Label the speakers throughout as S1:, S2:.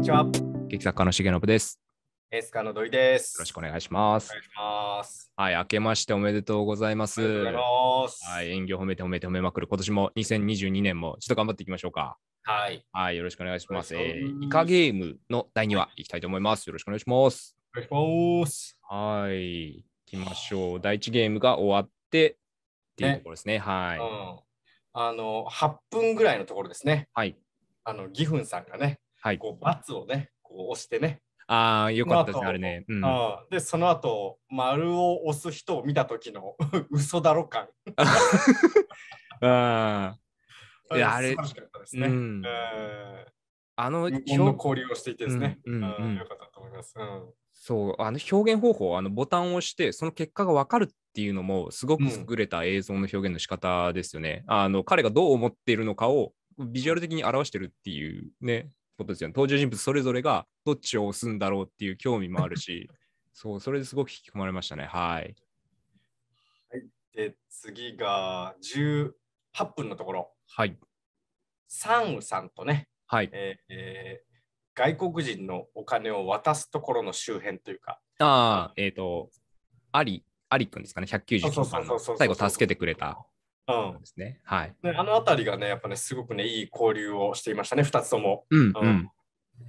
S1: んにちは。劇作家の重信です。
S2: 演出家の土井です。よろしくお願いします。お願いします。
S1: はい、明けましておめでとうございます。はい、演技を褒めて褒めて褒めまくる。今年も2022年もちょっと頑張っていきましょうか。はい。はい、よろしくお願いします。えー、イカゲームの第2話いきたいと思います。よろしくお願いします。お願いします。はい、いきましょう。第1ゲームが終わってっていうところですね。ねはい、う
S2: ん、あの、8分ぐらいのところですね。はい。あの、ギフンさんがね、はい、こう×をね、こう押してね。ああ、よかったですあれね、うんあ。で、その後、丸を押す人を見た時の 嘘だろ感。ああ。いや、あれ。うん、あの日本の交流をしていてですね、うんうんうん、よかったと思います。うん、
S1: そうあの表現方法あのボタンを押してその結果が分かるっていうのもすごく優れた映像の表現の仕方ですよね。うん、あの彼がどう思っているのかをビジュアル的に表してるっていうねこと登場人物それぞれがどっちを押すんだろうっていう興味もあるし、そう、それですごく引き込まれましたね。はい。
S2: はい、で、次が18分のところ。はい。サンウさんとね、はいえーえー、外国人のお金を渡すところの周辺というか。
S1: ああ、えっ、ー、と、アリ、アリ君ですかね、190歳。最後助けてくれた。ですね。うん、はい、
S2: あの辺りがね、やっぱね、すごくね、いい交流をしていましたね、2つとも。うん、うん、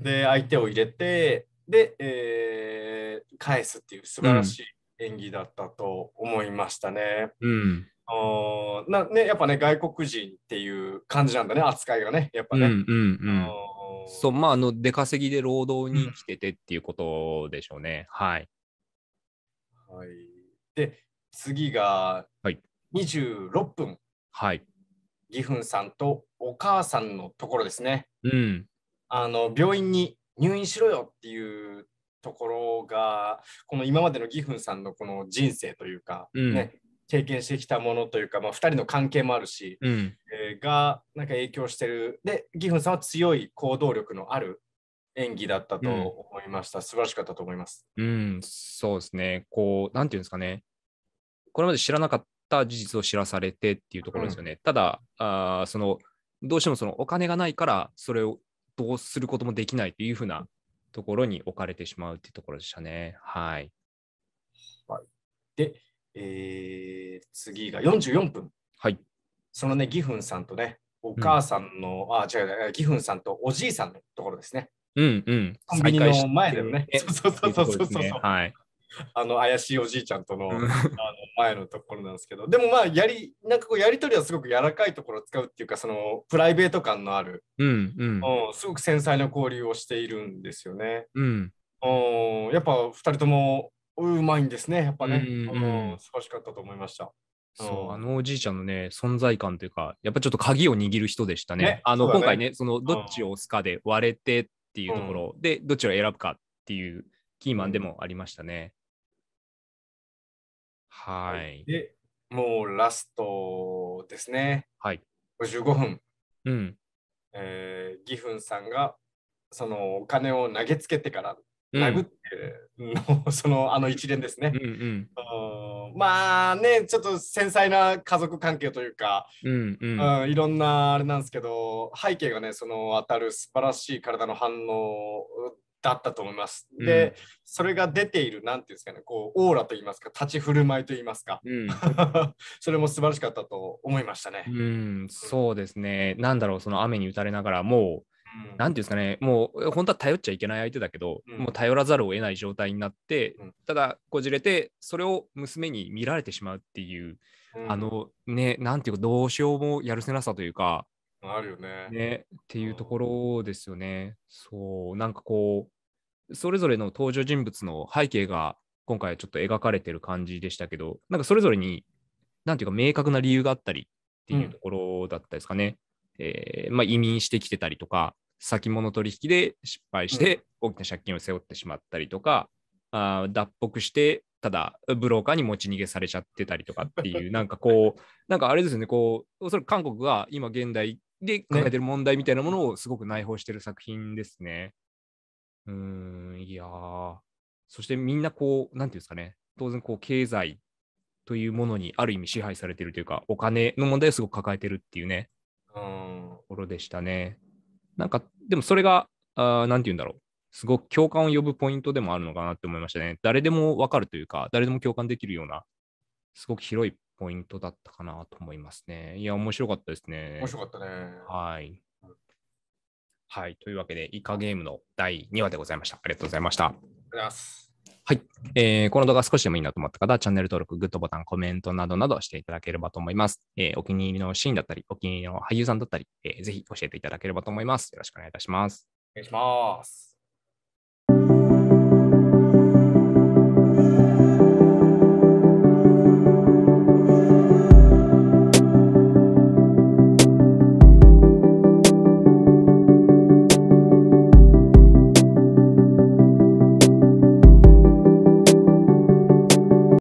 S2: で、相手を入れて、で、えー、返すっていう素晴らしい演技だったと思いましたね。うん、うん、なね、やっぱね外国人っていう感じなんだね扱いがねやっぱね。うんうんうんそうまああの出稼ぎで労働に来て
S1: てっていうことでしょうね。うん、はい、
S2: はい、で次が、はい、26分、はい、義憤さんとお母さんのところですね。うん、あの病院に入院しろよっていうところがこの今までの義憤さんのこの人生というか、うん、ね、経験してきたものというか、まあ、2人の関係もあるし、うん、えー、がなんか影響してるで義憤さんは強い行動力のある演技だったと思いました、うん、素晴らしかったと思います。
S1: うん、そうですねこうなんていうんですかねこれまで知らなかっった事実を知らされてっていうところですよね。うん、ただあその、どうしてもそのお金がないから、それをどうすることもできないというふうなところに置かれてしまうっていうところでしたね。はい。はい、で、
S2: えー、次が44分。はい。そのね、ギフンさんとね、お母さんの、うん、あ、違う、ギフンさんとおじいさんのところですね。うんうん。コンビニの前でもね。そうそうそうそうそうそう、はい。あの怪しいおじいちゃんとのあの前のところなんですけどでもまあやりなんかこうやり取りはすごく柔らかいところを使うっていうかそのプライベート感のある、うんうん、すごく繊細な交流をしているんですよね。うん、やっぱ2人ともうまいんですねやっぱね、うん素晴らしかったと思いました。
S1: そうあのおじいちゃんのね存在感というかやっぱちょっと鍵を握る人でしたね。ねあの、ね、今回ねそのどっちを押すかで割れてっていうところで、どっちを選ぶかっていうキーマンでもありましたね。はい。
S2: で、もうラストですね。はい。55分。うん。えー、ギフンさんが、そのお金を投げつけてから、殴っての、うん、そのあの一連ですね。うんうん、まあね、ちょっと繊細な家族関係というか、うんうんうん、いろんなあれなんですけど、背景がね、その当たる素晴らしい体の反応だったと思います。で、うん、それが出ている、なんていうんですかね、こう、オーラと言いますか、立ち振る舞いと言いますか、うん、それも素晴らしかったと思いましたね。
S1: うん、そうですね。なんだろう、その雨に打たれながら、もう、うん、なんていうんですかね、もう本当は頼っちゃいけない相手だけど、うん、もう頼らざるを得ない状態になって、うん、ただこじれて、それを娘に見られてしまうっていう、あのね、なんていうか、どうしようもやるせなさというか、
S2: あるよね
S1: ね。っていうところですよね。そう、なんかこう、それぞれの登場人物の背景が今回ちょっと描かれてる感じでしたけど、なんかそれぞれに、なんていうか明確な理由があったりっていうところだったですかね。うん、えー、まあ、移民してきてたりとか、先物取引で失敗して大きな借金を背負ってしまったりとか、うん、あ脱北してただブローカーに持ち逃げされちゃってたりとかっていう なんかこうなんかあれですねこうおそらく韓国が今現代で考えてる問題みたいなものをすごく内包してる作品ですね。うん、いやそしてみんなこう、なんていうんですかね、当然こう、経済というものにある意味支配されてるというか、お金の問題をすごく抱えてるっていうね、うん、ところでしたね。なんか、でもそれが、あなんていうんだろう。すごく共感を呼ぶポイントでもあるのかなって思いましたね。誰でもわかるというか、誰でも共感できるような、すごく広いポイントだったかなと思いますね。いや、面白かったですね。面白かったね。はい。はい。というわけで、イカゲームの第2話でございました。ありがとうございました。ありがと
S2: うございます。
S1: はい。えー、この動画少しでもいいなと思った方は、チャンネル登録、グッドボタン、コメントなどなどしていただければと思います。えー、お気に入りのシーンだったり、お気に入りの俳優さんだったり、えー、ぜひ教えていただければと思います。よろしくお願いいたします。
S2: お願いします。